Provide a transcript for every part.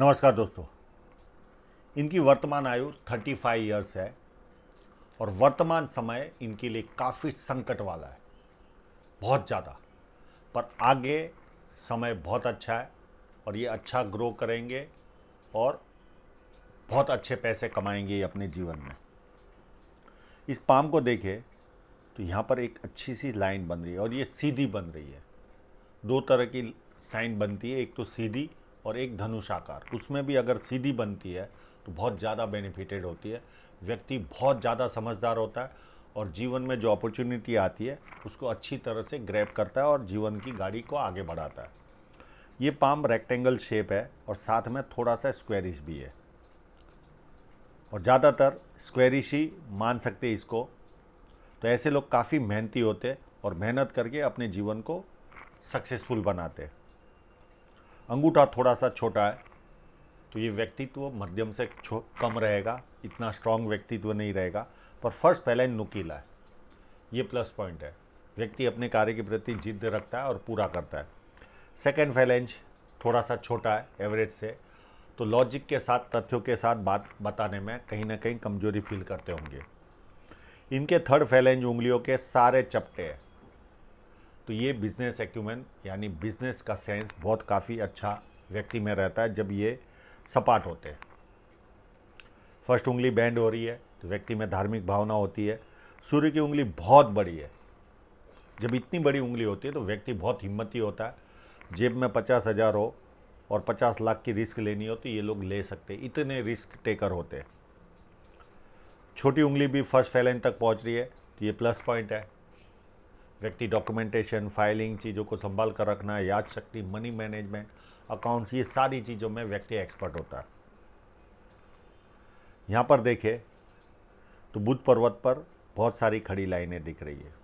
नमस्कार दोस्तों इनकी वर्तमान आयु 35 इयर्स है और वर्तमान समय इनके लिए काफ़ी संकट वाला है बहुत ज़्यादा पर आगे समय बहुत अच्छा है और ये अच्छा ग्रो करेंगे और बहुत अच्छे पैसे कमाएंगे अपने जीवन में इस पाम को देखें तो यहाँ पर एक अच्छी सी लाइन बन रही है और ये सीधी बन रही है दो तरह की साइन बनती है एक तो सीधी और एक धनुषाकार उसमें भी अगर सीधी बनती है तो बहुत ज़्यादा बेनिफिटेड होती है व्यक्ति बहुत ज़्यादा समझदार होता है और जीवन में जो अपॉर्चुनिटी आती है उसको अच्छी तरह से ग्रैप करता है और जीवन की गाड़ी को आगे बढ़ाता है ये पाम रेक्टेंगल शेप है और साथ में थोड़ा सा स्क्वेरिश भी है और ज़्यादातर स्क्वेरिश ही मान सकते इसको तो ऐसे लोग काफ़ी मेहनती होते और मेहनत करके अपने जीवन को सक्सेसफुल बनाते हैं अंगूठा थोड़ा सा छोटा है तो ये व्यक्तित्व मध्यम से कम रहेगा इतना स्ट्रांग व्यक्तित्व नहीं रहेगा पर फर्स्ट पहले नुकीला है ये प्लस पॉइंट है व्यक्ति अपने कार्य के प्रति जिद्द रखता है और पूरा करता है सेकेंड फैलेंज थोड़ा सा छोटा है एवरेज से तो लॉजिक के साथ तथ्यों के साथ बात बताने में कहीं ना कहीं कमजोरी फील करते होंगे इनके थर्ड फैलेंज उंगलियों के सारे चपटे हैं तो ये बिज़नेस एक्यूमेन यानी बिज़नेस का सेंस बहुत काफ़ी अच्छा व्यक्ति में रहता है जब ये सपाट होते हैं फर्स्ट उंगली बैंड हो रही है तो व्यक्ति में धार्मिक भावना होती है सूर्य की उंगली बहुत बड़ी है जब इतनी बड़ी उंगली होती है तो व्यक्ति बहुत हिम्मती होता है जेब में पचास हज़ार हो और पचास लाख की रिस्क लेनी हो तो ये लोग ले सकते हैं इतने रिस्क टेकर होते हैं छोटी उंगली भी फर्स्ट फैलाइन तक पहुंच रही है तो ये प्लस पॉइंट है व्यक्ति डॉक्यूमेंटेशन फाइलिंग चीज़ों को संभाल कर रखना याद शक्ति मनी मैनेजमेंट अकाउंट्स ये सारी चीज़ों में व्यक्ति एक्सपर्ट होता है यहाँ पर देखें तो बुद्ध पर्वत पर बहुत सारी खड़ी लाइनें दिख रही है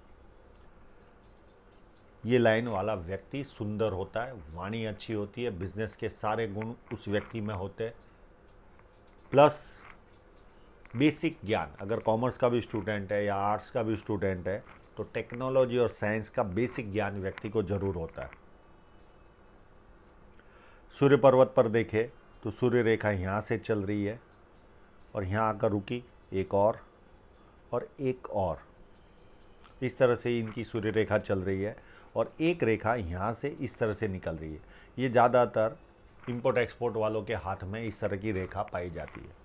ये लाइन वाला व्यक्ति सुंदर होता है वाणी अच्छी होती है बिजनेस के सारे गुण उस व्यक्ति में होते हैं प्लस बेसिक ज्ञान अगर कॉमर्स का भी स्टूडेंट है या आर्ट्स का भी स्टूडेंट है तो टेक्नोलॉजी और साइंस का बेसिक ज्ञान व्यक्ति को जरूर होता है सूर्य पर्वत पर देखें तो सूर्य रेखा यहाँ से चल रही है और यहाँ आकर रुकी एक और और एक और इस तरह से इनकी सूर्य रेखा चल रही है और एक रेखा यहाँ से इस तरह से निकल रही है ये ज़्यादातर इम्पोर्ट एक्सपोर्ट वालों के हाथ में इस तरह की रेखा पाई जाती है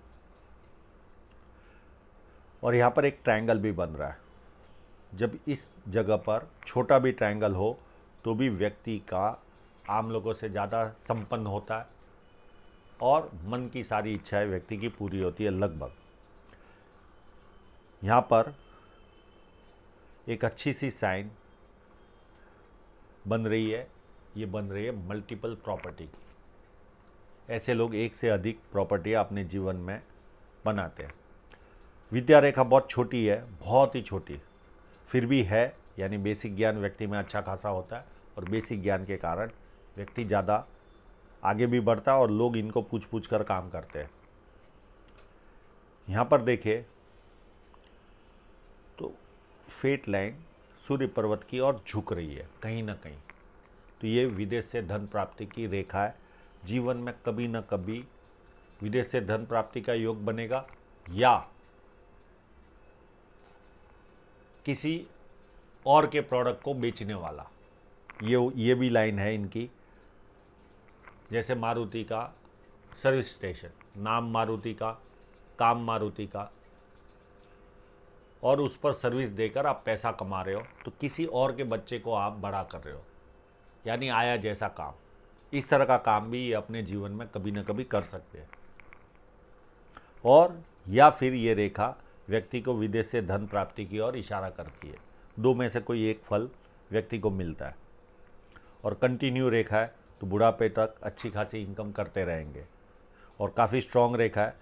और यहाँ पर एक ट्रायंगल भी बन रहा है जब इस जगह पर छोटा भी ट्रायंगल हो तो भी व्यक्ति का आम लोगों से ज़्यादा संपन्न होता है और मन की सारी इच्छाएं व्यक्ति की पूरी होती है लगभग यहाँ पर एक अच्छी सी साइन बन रही है ये बन रही है मल्टीपल प्रॉपर्टी की ऐसे लोग एक से अधिक प्रॉपर्टी अपने जीवन में बनाते हैं विद्या रेखा बहुत छोटी है बहुत ही छोटी फिर भी है यानी बेसिक ज्ञान व्यक्ति में अच्छा खासा होता है और बेसिक ज्ञान के कारण व्यक्ति ज़्यादा आगे भी बढ़ता है और लोग इनको पूछ पूछ कर काम करते हैं यहाँ पर देखिए तो फेट लाइन सूर्य पर्वत की ओर झुक रही है कहीं ना कहीं तो ये विदेश से धन प्राप्ति की रेखा है जीवन में कभी ना कभी विदेश से धन प्राप्ति का योग बनेगा या किसी और के प्रोडक्ट को बेचने वाला ये ये भी लाइन है इनकी जैसे मारुति का सर्विस स्टेशन नाम मारुति का काम मारुति का और उस पर सर्विस देकर आप पैसा कमा रहे हो तो किसी और के बच्चे को आप बड़ा कर रहे हो यानी आया जैसा काम इस तरह का काम भी ये अपने जीवन में कभी ना कभी कर सकते हैं और या फिर ये रेखा व्यक्ति को विदेश से धन प्राप्ति की ओर इशारा करती है दो में से कोई एक फल व्यक्ति को मिलता है और कंटिन्यू रेखा है तो बुढ़ापे तक अच्छी खासी इनकम करते रहेंगे और काफ़ी स्ट्रॉन्ग रेखा है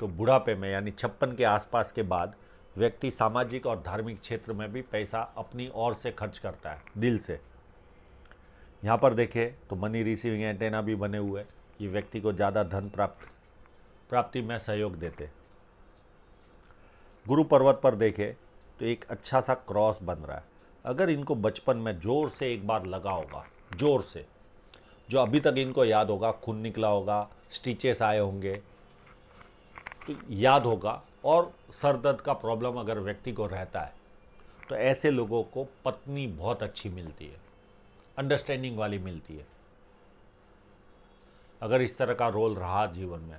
तो बुढ़ापे में यानी छप्पन के आसपास के बाद व्यक्ति सामाजिक और धार्मिक क्षेत्र में भी पैसा अपनी ओर से खर्च करता है दिल से यहाँ पर देखें तो मनी रिसीविंग एंटेना भी बने हुए ये व्यक्ति को ज़्यादा धन प्राप्त प्राप्ति में सहयोग देते गुरु पर्वत पर देखें तो एक अच्छा सा क्रॉस बन रहा है अगर इनको बचपन में ज़ोर से एक बार लगा होगा ज़ोर से जो अभी तक इनको याद होगा खून निकला होगा स्टिचेस आए होंगे तो याद होगा और सर दर्द का प्रॉब्लम अगर व्यक्ति को रहता है तो ऐसे लोगों को पत्नी बहुत अच्छी मिलती है अंडरस्टैंडिंग वाली मिलती है अगर इस तरह का रोल रहा जीवन में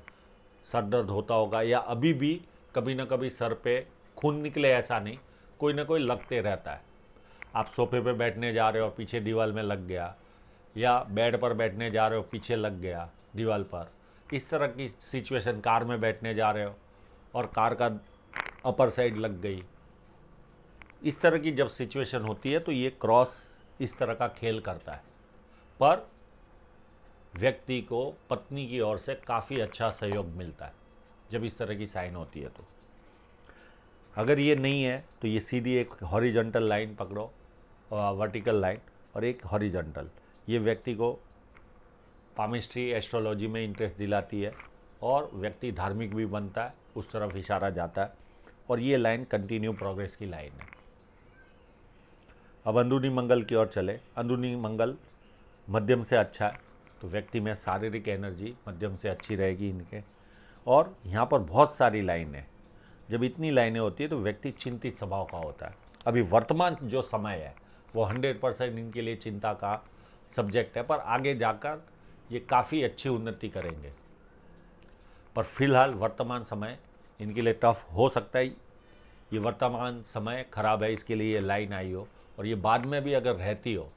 सर दर्द होता होगा या अभी भी कभी ना कभी सर पे खून निकले ऐसा नहीं कोई ना कोई लगते रहता है आप सोफे पे बैठने जा रहे हो पीछे दीवार में लग गया या बेड पर बैठने जा रहे हो पीछे लग गया दीवार पर इस तरह की सिचुएशन कार में बैठने जा रहे हो और कार का अपर साइड लग गई इस तरह की जब सिचुएशन होती है तो ये क्रॉस इस तरह का खेल करता है पर व्यक्ति को पत्नी की ओर से काफ़ी अच्छा सहयोग मिलता है जब इस तरह की साइन होती है तो अगर ये नहीं है तो ये सीधी एक हॉरिजेंटल लाइन पकड़ो वर्टिकल लाइन और एक हॉरिजेंटल ये व्यक्ति को पामिस्ट्री एस्ट्रोलॉजी में इंटरेस्ट दिलाती है और व्यक्ति धार्मिक भी बनता है उस तरफ इशारा जाता है और ये लाइन कंटिन्यू प्रोग्रेस की लाइन है अब अंदरूनी मंगल की ओर चले अंदरूनी मंगल मध्यम से अच्छा है तो व्यक्ति में शारीरिक एनर्जी मध्यम से अच्छी रहेगी इनके और यहाँ पर बहुत सारी लाइनें जब इतनी लाइनें होती है तो व्यक्ति चिंतित स्वभाव का होता है अभी वर्तमान जो समय है वो हंड्रेड परसेंट इनके लिए चिंता का सब्जेक्ट है पर आगे जाकर ये काफ़ी अच्छी उन्नति करेंगे पर फिलहाल वर्तमान समय इनके लिए टफ हो सकता है ये वर्तमान समय खराब है इसके लिए ये लाइन आई हो और ये बाद में भी अगर रहती हो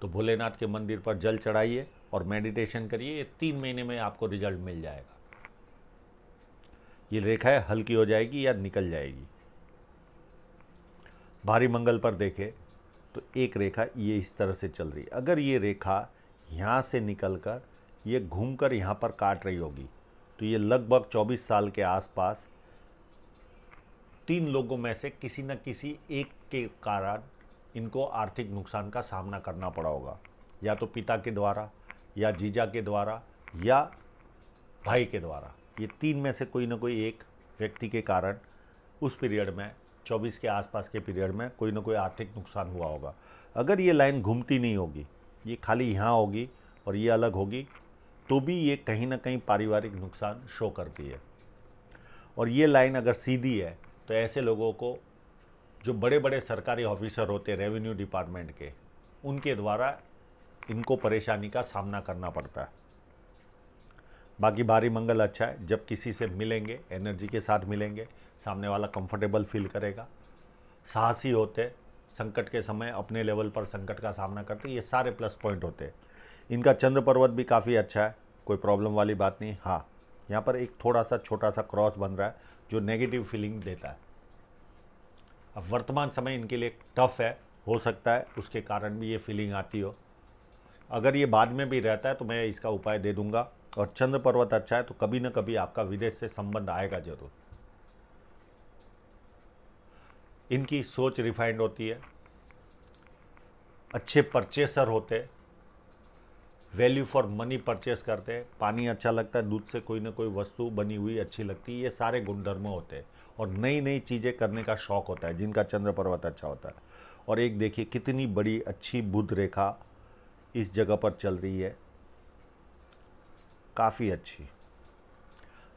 तो भोलेनाथ के मंदिर पर जल चढ़ाइए और मेडिटेशन करिए ये तीन महीने में आपको रिजल्ट मिल जाएगा ये रेखा है हल्की हो जाएगी या निकल जाएगी भारी मंगल पर देखें तो एक रेखा ये इस तरह से चल रही है अगर ये रेखा यहाँ से निकल कर ये घूम कर यहाँ पर काट रही होगी तो ये लगभग 24 साल के आसपास तीन लोगों में से किसी न किसी एक के कारण इनको आर्थिक नुकसान का सामना करना पड़ा होगा या तो पिता के द्वारा या जीजा के द्वारा या भाई के द्वारा ये तीन में से कोई ना कोई एक व्यक्ति के कारण उस पीरियड में 24 के आसपास के पीरियड में कोई ना कोई आर्थिक नुकसान हुआ होगा अगर ये लाइन घूमती नहीं होगी ये खाली यहाँ होगी और ये अलग होगी तो भी ये कहीं ना कहीं पारिवारिक नुकसान शो करती है और ये लाइन अगर सीधी है तो ऐसे लोगों को जो बड़े बड़े सरकारी ऑफिसर होते रेवेन्यू डिपार्टमेंट के उनके द्वारा इनको परेशानी का सामना करना पड़ता है बाकी भारी मंगल अच्छा है जब किसी से मिलेंगे एनर्जी के साथ मिलेंगे सामने वाला कंफर्टेबल फील करेगा साहसी होते संकट के समय अपने लेवल पर संकट का सामना करते ये सारे प्लस पॉइंट होते हैं इनका चंद्र पर्वत भी काफ़ी अच्छा है कोई प्रॉब्लम वाली बात नहीं हाँ यहाँ पर एक थोड़ा सा छोटा सा क्रॉस बन रहा है जो नेगेटिव फीलिंग देता है अब वर्तमान समय इनके लिए टफ है हो सकता है उसके कारण भी ये फीलिंग आती हो अगर ये बाद में भी रहता है तो मैं इसका उपाय दे दूँगा और चंद्र पर्वत अच्छा है तो कभी ना कभी आपका विदेश से संबंध आएगा जरूर इनकी सोच रिफाइंड होती है अच्छे परचेसर होते वैल्यू फॉर मनी परचेस करते पानी अच्छा लगता है दूध से कोई ना कोई वस्तु बनी हुई अच्छी लगती है ये सारे गुणधर्म होते हैं और नई नई चीज़ें करने का शौक होता है जिनका चंद्र पर्वत अच्छा होता है और एक देखिए कितनी बड़ी अच्छी बुद्ध रेखा इस जगह पर चल रही है काफ़ी अच्छी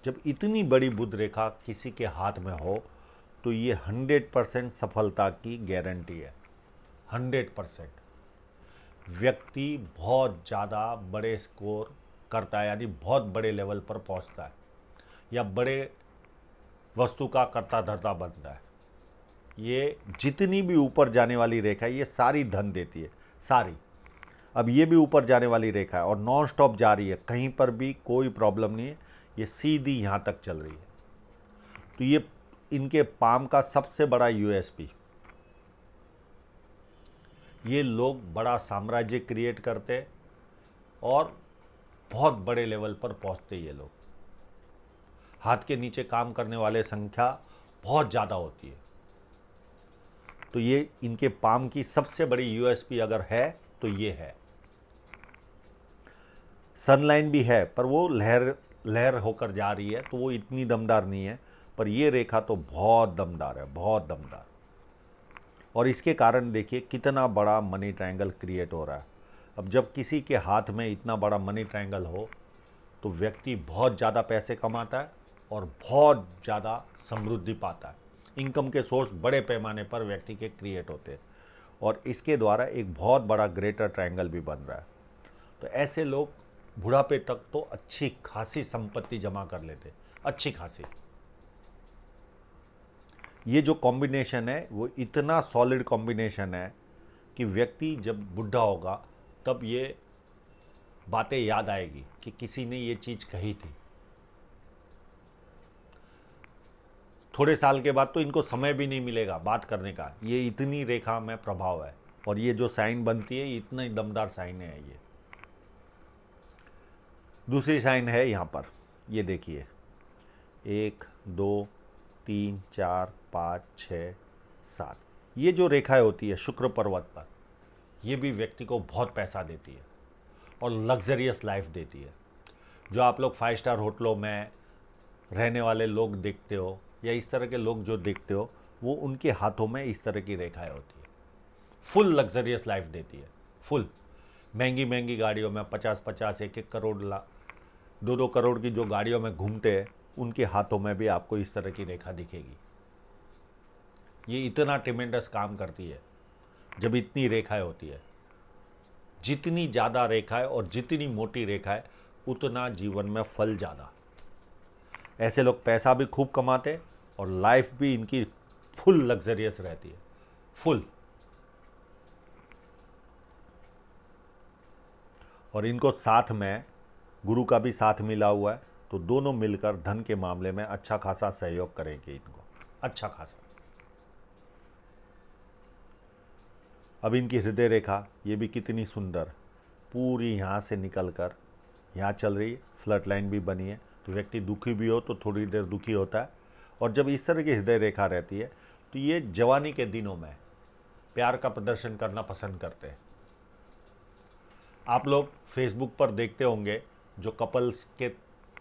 जब इतनी बड़ी बुद्ध रेखा किसी के हाथ में हो तो ये हंड्रेड परसेंट सफलता की गारंटी है हंड्रेड परसेंट व्यक्ति बहुत ज़्यादा बड़े स्कोर करता है यानी बहुत बड़े लेवल पर पहुंचता है या बड़े वस्तु का कर्ता धरता बनता है ये जितनी भी ऊपर जाने वाली रेखा है ये सारी धन देती है सारी अब ये भी ऊपर जाने वाली रेखा है और नॉन स्टॉप जा रही है कहीं पर भी कोई प्रॉब्लम नहीं है ये सीधी यहाँ तक चल रही है तो ये इनके पाम का सबसे बड़ा यूएसपी ये लोग बड़ा साम्राज्य क्रिएट करते और बहुत बड़े लेवल पर पहुंचते ये लोग हाथ के नीचे काम करने वाले संख्या बहुत ज़्यादा होती है तो ये इनके पाम की सबसे बड़ी यूएसपी अगर है तो ये है सनलाइन भी है पर वो लहर लहर होकर जा रही है तो वो इतनी दमदार नहीं है पर ये रेखा तो बहुत दमदार है बहुत दमदार और इसके कारण देखिए कितना बड़ा मनी ट्रायंगल क्रिएट हो रहा है अब जब किसी के हाथ में इतना बड़ा मनी ट्रायंगल हो तो व्यक्ति बहुत ज़्यादा पैसे कमाता है और बहुत ज़्यादा समृद्धि पाता है इनकम के सोर्स बड़े पैमाने पर व्यक्ति के क्रिएट होते हैं और इसके द्वारा एक बहुत बड़ा ग्रेटर ट्रायंगल भी बन रहा है तो ऐसे लोग बुढ़ापे तक तो अच्छी खासी संपत्ति जमा कर लेते अच्छी खासी ये जो कॉम्बिनेशन है वो इतना सॉलिड कॉम्बिनेशन है कि व्यक्ति जब बुढ़ा होगा तब ये बातें याद आएगी कि किसी ने ये चीज़ कही थी थोड़े साल के बाद तो इनको समय भी नहीं मिलेगा बात करने का ये इतनी रेखा में प्रभाव है और ये जो साइन बनती है इतने दमदार साइन है ये दूसरी साइन है यहाँ पर ये देखिए एक दो तीन चार पाँच छः सात ये जो रेखाएं होती है शुक्र पर्वत पर ये भी व्यक्ति को बहुत पैसा देती है और लग्जरियस लाइफ देती है जो आप लोग फाइव स्टार होटलों में रहने वाले लोग देखते हो या इस तरह के लोग जो देखते हो वो उनके हाथों में इस तरह की रेखाएं होती है फुल लग्जरियस लाइफ देती है फुल महंगी महंगी गाड़ियों में पचास पचास एक एक करोड़ दो दो करोड़ की जो गाड़ियों में घूमते हैं उनके हाथों में भी आपको इस तरह की रेखा दिखेगी ये इतना टिमेंडस काम करती है जब इतनी रेखाएं होती है जितनी ज़्यादा रेखाएं और जितनी मोटी रेखाएं उतना जीवन में फल ज़्यादा ऐसे लोग पैसा भी खूब कमाते और लाइफ भी इनकी फुल लग्जरियस रहती है फुल और इनको साथ में गुरु का भी साथ मिला हुआ है तो दोनों मिलकर धन के मामले में अच्छा खासा सहयोग करेंगे इनको अच्छा खासा अब इनकी हृदय रेखा ये भी कितनी सुंदर पूरी यहाँ से निकल कर यहाँ चल रही है फ्लड लाइन भी बनी है तो व्यक्ति दुखी भी हो तो थोड़ी देर दुखी होता है और जब इस तरह की हृदय रेखा रहती है तो ये जवानी के दिनों में प्यार का प्रदर्शन करना पसंद करते हैं आप लोग फेसबुक पर देखते होंगे जो कपल्स के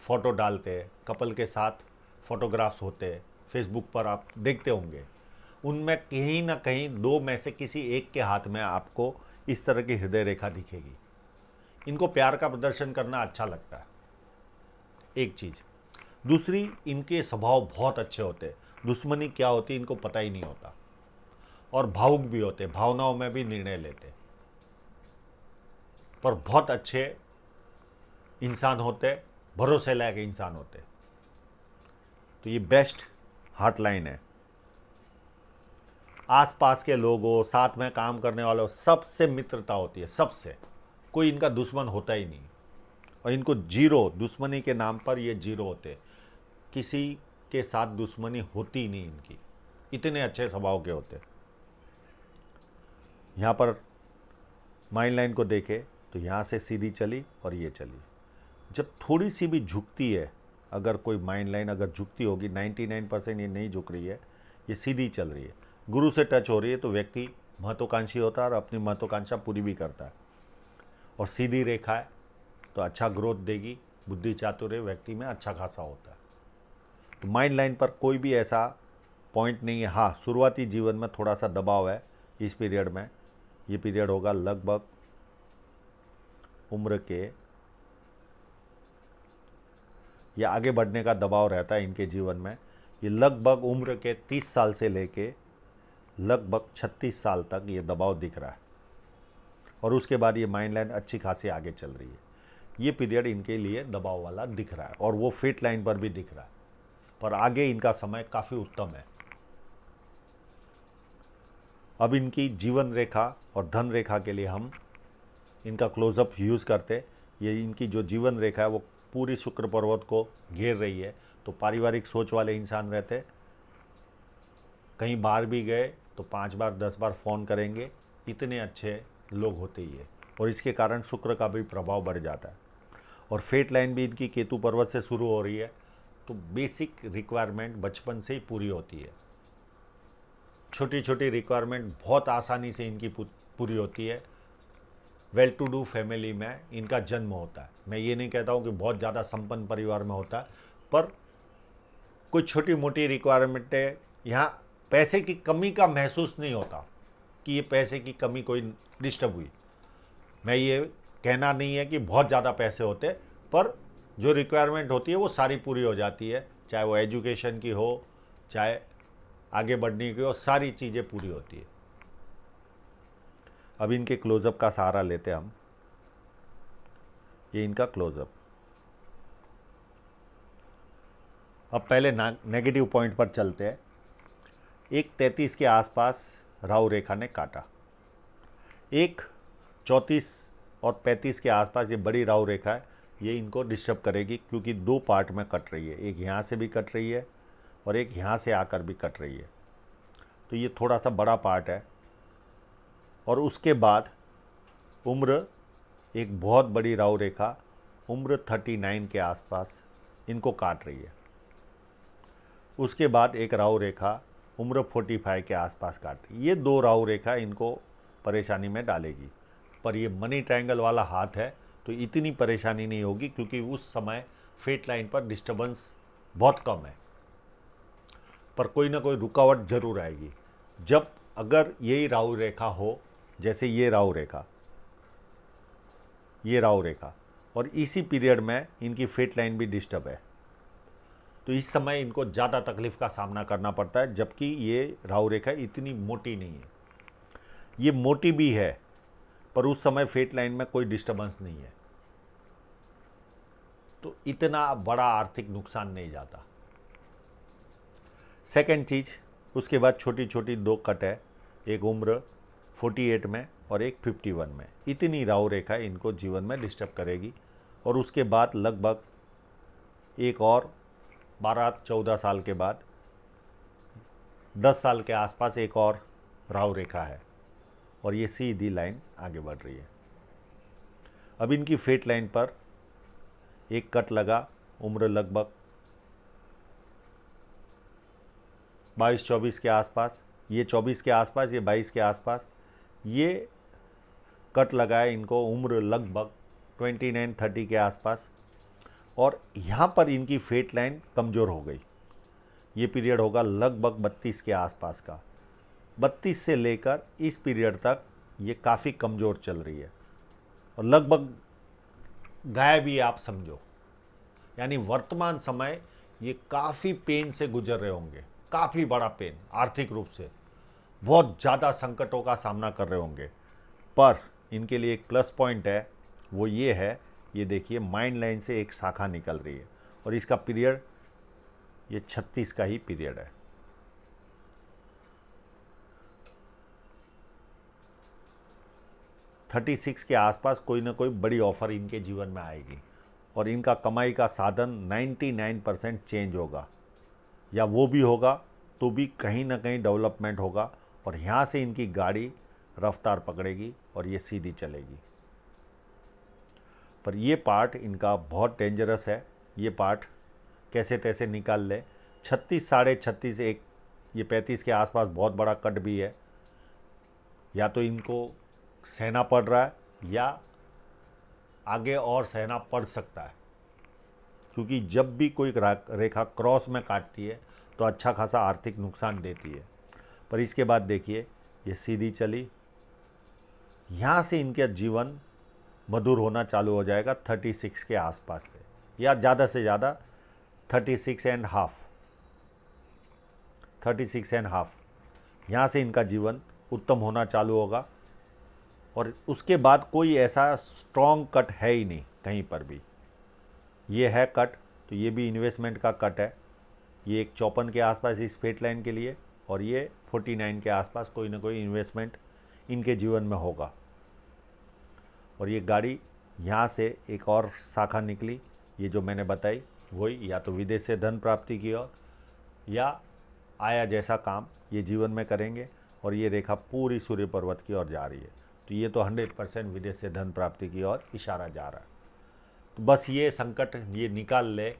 फ़ोटो डालते हैं कपल के साथ फ़ोटोग्राफ्स होते हैं फेसबुक पर आप देखते होंगे उनमें कहीं ना कहीं दो में से किसी एक के हाथ में आपको इस तरह की हृदय रेखा दिखेगी इनको प्यार का प्रदर्शन करना अच्छा लगता है एक चीज़ दूसरी इनके स्वभाव बहुत अच्छे होते हैं दुश्मनी क्या होती इनको पता ही नहीं होता और भावुक भी होते भावनाओं में भी निर्णय लेते पर बहुत अच्छे इंसान होते भरोसे लायक इंसान होते तो ये बेस्ट हॉटलाइन है आसपास के लोगों साथ में काम करने वालों सबसे मित्रता होती है सबसे कोई इनका दुश्मन होता ही नहीं और इनको जीरो दुश्मनी के नाम पर ये जीरो होते किसी के साथ दुश्मनी होती ही नहीं इनकी इतने अच्छे स्वभाव के होते यहाँ पर माइंड लाइन को देखे तो यहाँ से सीधी चली और ये चली जब थोड़ी सी भी झुकती है अगर कोई माइंड लाइन अगर झुकती होगी 99 परसेंट ये नहीं झुक रही है ये सीधी चल रही है गुरु से टच हो रही है तो व्यक्ति महत्वाकांक्षी होता है और अपनी महत्वाकांक्षा पूरी भी करता है और सीधी रेखा है तो अच्छा ग्रोथ देगी बुद्धि चातुर्य व्यक्ति में अच्छा खासा होता है तो माइंड लाइन पर कोई भी ऐसा पॉइंट नहीं है हाँ शुरुआती जीवन में थोड़ा सा दबाव है इस पीरियड में ये पीरियड होगा लगभग उम्र के या आगे बढ़ने का दबाव रहता है इनके जीवन में ये लगभग उम्र के तीस साल से लेके लगभग छत्तीस साल तक ये दबाव दिख रहा है और उसके बाद ये माइंड लाइन अच्छी खासी आगे चल रही है ये पीरियड इनके लिए दबाव वाला दिख रहा है और वो फिट लाइन पर भी दिख रहा है पर आगे इनका समय काफ़ी उत्तम है अब इनकी जीवन रेखा और धन रेखा के लिए हम इनका क्लोजअप यूज़ करते ये इनकी जो जीवन रेखा है वो पूरी शुक्र पर्वत को घेर रही है तो पारिवारिक सोच वाले इंसान रहते कहीं बाहर भी गए तो पांच बार दस बार फ़ोन करेंगे इतने अच्छे लोग होते ही है और इसके कारण शुक्र का भी प्रभाव बढ़ जाता है और फेट लाइन भी इनकी केतु पर्वत से शुरू हो रही है तो बेसिक रिक्वायरमेंट बचपन से ही पूरी होती है छोटी छोटी रिक्वायरमेंट बहुत आसानी से इनकी पूरी होती है वेल टू डू फैमिली में इनका जन्म होता है मैं ये नहीं कहता हूँ कि बहुत ज़्यादा संपन्न परिवार में होता है पर कुछ छोटी मोटी रिक्वायरमेंटें यहाँ पैसे की कमी का महसूस नहीं होता कि ये पैसे की कमी कोई डिस्टर्ब हुई मैं ये कहना नहीं है कि बहुत ज़्यादा पैसे होते पर जो रिक्वायरमेंट होती है वो सारी पूरी हो जाती है चाहे वो एजुकेशन की हो चाहे आगे बढ़ने की हो सारी चीज़ें पूरी होती है अब इनके क्लोजअप का सहारा लेते हम ये इनका क्लोजअप अब पहले नेगेटिव पॉइंट पर चलते हैं एक तैंतीस के आसपास राव रेखा ने काटा एक चौंतीस और पैंतीस के आसपास ये बड़ी राव रेखा है ये इनको डिस्टर्ब करेगी क्योंकि दो पार्ट में कट रही है एक यहाँ से भी कट रही है और एक यहाँ से आकर भी कट रही है तो ये थोड़ा सा बड़ा पार्ट है और उसके बाद उम्र एक बहुत बड़ी राव रेखा उम्र 39 के आसपास इनको काट रही है उसके बाद एक राव रेखा उम्र 45 के आसपास काट रही है ये दो राव रेखा इनको परेशानी में डालेगी पर ये मनी ट्रायंगल वाला हाथ है तो इतनी परेशानी नहीं होगी क्योंकि उस समय फेट लाइन पर डिस्टर्बेंस बहुत कम है पर कोई ना कोई रुकावट जरूर आएगी जब अगर यही राहु रेखा हो जैसे ये राव रेखा ये राव रेखा और इसी पीरियड में इनकी फेट लाइन भी डिस्टर्ब है तो इस समय इनको ज़्यादा तकलीफ का सामना करना पड़ता है जबकि ये राहु रेखा इतनी मोटी नहीं है ये मोटी भी है पर उस समय फेट लाइन में कोई डिस्टर्बेंस नहीं है तो इतना बड़ा आर्थिक नुकसान नहीं जाता सेकंड चीज़ उसके बाद छोटी छोटी दो कट है एक उम्र 48 में और एक 51 में इतनी राहु रेखा इनको जीवन में डिस्टर्ब करेगी और उसके बाद लगभग एक और 12 चौदह साल के बाद 10 साल के आसपास एक और राहु रेखा है और ये सीधी लाइन आगे बढ़ रही है अब इनकी फेट लाइन पर एक कट लगा उम्र लगभग बाईस चौबीस के आसपास ये चौबीस के आसपास ये बाईस के आसपास ये कट लगाए इनको उम्र लगभग 29 30 के आसपास और यहाँ पर इनकी फेट लाइन कमज़ोर हो गई ये पीरियड होगा लगभग 32 के आसपास का 32 से लेकर इस पीरियड तक ये काफ़ी कमज़ोर चल रही है और लगभग गायब ही आप समझो यानी वर्तमान समय ये काफ़ी पेन से गुजर रहे होंगे काफ़ी बड़ा पेन आर्थिक रूप से बहुत ज़्यादा संकटों का सामना कर रहे होंगे पर इनके लिए एक प्लस पॉइंट है वो ये है ये देखिए माइंड लाइन से एक शाखा निकल रही है और इसका पीरियड ये छत्तीस का ही पीरियड है थर्टी सिक्स के आसपास कोई ना कोई बड़ी ऑफर इनके जीवन में आएगी और इनका कमाई का साधन नाइन्टी नाइन परसेंट चेंज होगा या वो भी होगा तो भी कहीं ना कहीं डेवलपमेंट होगा और यहाँ से इनकी गाड़ी रफ्तार पकड़ेगी और ये सीधी चलेगी पर ये पार्ट इनका बहुत डेंजरस है ये पार्ट कैसे तैसे निकाल ले छत्तीस साढ़े छत्तीस एक ये पैंतीस के आसपास बहुत बड़ा कट भी है या तो इनको सहना पड़ रहा है या आगे और सहना पड़ सकता है क्योंकि जब भी कोई रेखा क्रॉस में काटती है तो अच्छा खासा आर्थिक नुकसान देती है पर इसके बाद देखिए ये सीधी चली यहाँ से इनके जीवन मधुर होना चालू हो जाएगा 36 के आसपास से या ज़्यादा से ज़्यादा 36 एंड हाफ 36 एंड हाफ यहाँ से इनका जीवन उत्तम होना चालू होगा और उसके बाद कोई ऐसा स्ट्रॉन्ग कट है ही नहीं कहीं पर भी ये है कट तो ये भी इन्वेस्टमेंट का कट है ये एक चौपन के आसपास इस फेट लाइन के लिए और ये 49 के आसपास कोई ना कोई इन्वेस्टमेंट इनके जीवन में होगा और ये गाड़ी यहाँ से एक और शाखा निकली ये जो मैंने बताई वही या तो विदेश से धन प्राप्ति की ओर या आया जैसा काम ये जीवन में करेंगे और ये रेखा पूरी सूर्य पर्वत की ओर जा रही है तो ये तो हंड्रेड परसेंट विदेश से धन प्राप्ति की ओर इशारा जा रहा है तो बस ये संकट ये निकाल ले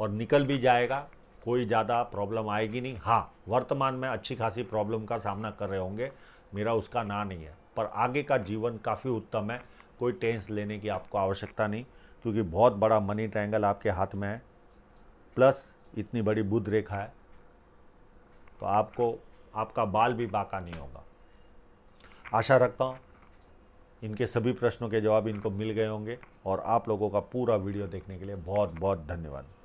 और निकल भी जाएगा कोई ज़्यादा प्रॉब्लम आएगी नहीं हाँ वर्तमान में अच्छी खासी प्रॉब्लम का सामना कर रहे होंगे मेरा उसका ना नहीं है पर आगे का जीवन काफ़ी उत्तम है कोई टेंस लेने की आपको आवश्यकता नहीं क्योंकि बहुत बड़ा मनी ट्रायंगल आपके हाथ में है प्लस इतनी बड़ी बुद्ध रेखा है तो आपको आपका बाल भी बाका नहीं होगा आशा रखता हूँ इनके सभी प्रश्नों के जवाब इनको मिल गए होंगे और आप लोगों का पूरा वीडियो देखने के लिए बहुत बहुत धन्यवाद